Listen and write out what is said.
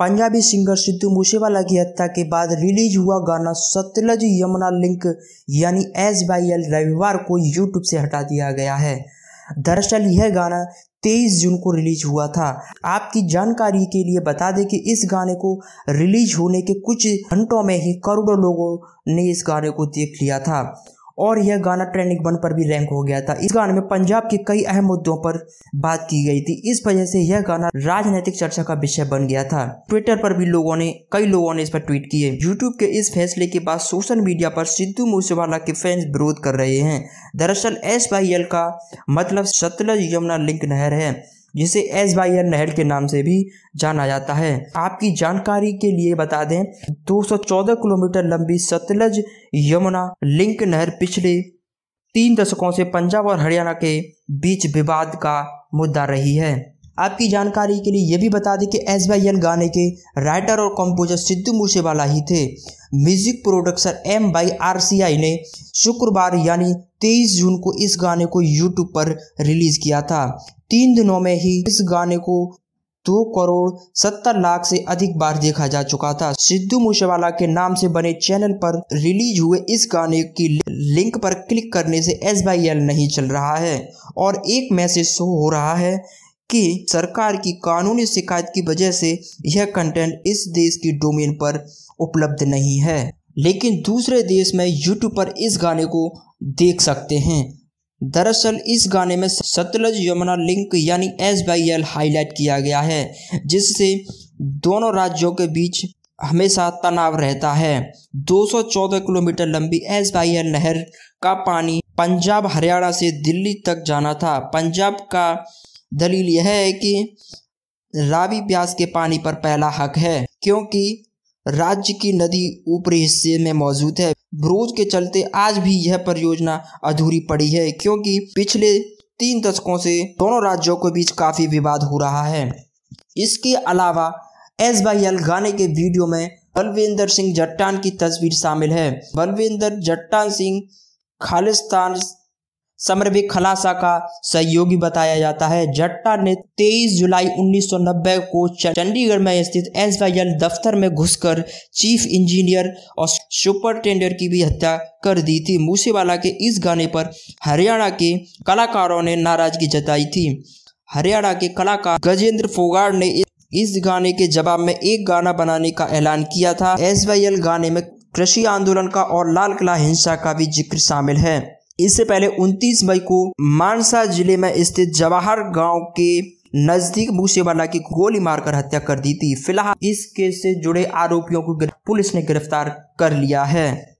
Punjabi singer Sidhu Moosewala की हत्या के बाद रिलीज हुआ गाना सतलज यमुना लिंक यानी एस बाई एल रविवार को यूट्यूब से हटा दिया गया है दरअसल यह गाना 23 जून को रिलीज हुआ था आपकी जानकारी के लिए बता दें कि इस गाने को रिलीज होने के कुछ घंटों में ही करोड़ों लोगों ने इस गाने को देख लिया था और यह गाना ट्रेंडिंग वन पर भी रैंक हो गया था इस गाने में पंजाब के कई अहम मुद्दों पर बात की गई थी इस वजह से यह गाना राजनीतिक चर्चा का विषय बन गया था ट्विटर पर भी लोगों ने कई लोगों ने इस पर ट्वीट किए यूट्यूब के इस फैसले के बाद सोशल मीडिया पर सिद्धू मूसेवाला के फैंस विरोध कर रहे हैं दरअसल एस का मतलब सतलज यमुना लिंक नहर है जिसे एस एन नहर के नाम से भी जाना जाता है आपकी जानकारी के लिए बता दें 214 किलोमीटर लंबी सतलज यमुना लिंक नहर पिछले तीन दशकों से पंजाब और हरियाणा के बीच विवाद का मुद्दा रही है आपकी जानकारी के लिए यह भी बता दें कि एस वाई एन गाने के राइटर और कंपोजर सिद्धू मूसेवाला ही थे music producer M Y R C I ने शुक्रवार यानी तेईस जून को इस गाने को यूट्यूब पर रिलीज किया था तीन दिनों में ही इस गाने को दो करोड़ सत्तर लाख से अधिक बार देखा जा चुका था सिद्धू मूसेवाला के नाम से बने चैनल पर रिलीज हुए इस गाने की लिंक पर क्लिक करने से एस नहीं चल रहा है और एक मैसेज शो हो रहा है कि सरकार की कानूनी शिकायत की वजह से यह कंटेंट इस देश की डोमेन पर उपलब्ध नहीं है लेकिन दूसरे देश में यूट्यूब पर इस गाने को देख सकते हैं दरअसल इस गाने में सतलज यमुना लिंक यानी एस बाई एल हाईलाइट किया गया है जिससे दोनों राज्यों के बीच हमेशा तनाव रहता है 214 किलोमीटर लंबी एस बाई एल नहर का पानी पंजाब हरियाणा से दिल्ली तक जाना था पंजाब का दलील यह है कि रावी ब्यास के पानी पर पहला हक है क्योंकि राज्य की नदी ऊपरी हिस्से में मौजूद है विरोध के चलते आज भी यह परियोजना अधूरी पड़ी है क्योंकि पिछले तीन दशकों से दोनों राज्यों के बीच काफ़ी विवाद हो रहा है इसके अलावा एस बाई एल गाने के वीडियो में बलविंदर सिंह जट्टान की तस्वीर शामिल है बलविंदर जट्टान सिंह खालिस्तान समरवे खलासा का सहयोगी बताया जाता है जट्टा ने 23 जुलाई 1990 को चंडीगढ़ में स्थित एस दफ्तर में घुसकर चीफ इंजीनियर और सुपरटेंडर की भी हत्या कर दी थी मूसेवाला के इस गाने पर हरियाणा के कलाकारों ने नाराजगी जताई थी हरियाणा के कलाकार गजेंद्र फोगाड़ ने इस गाने के जवाब में एक गाना बनाने का ऐलान किया था एस गाने में कृषि आंदोलन का और लाल किला हिंसा का भी जिक्र शामिल है इससे पहले 29 मई को मानसा जिले में स्थित जवाहर गांव के नजदीक मूसेवाला की गोली मारकर हत्या कर दी थी फिलहाल इस केस से जुड़े आरोपियों को पुलिस ने गिरफ्तार कर लिया है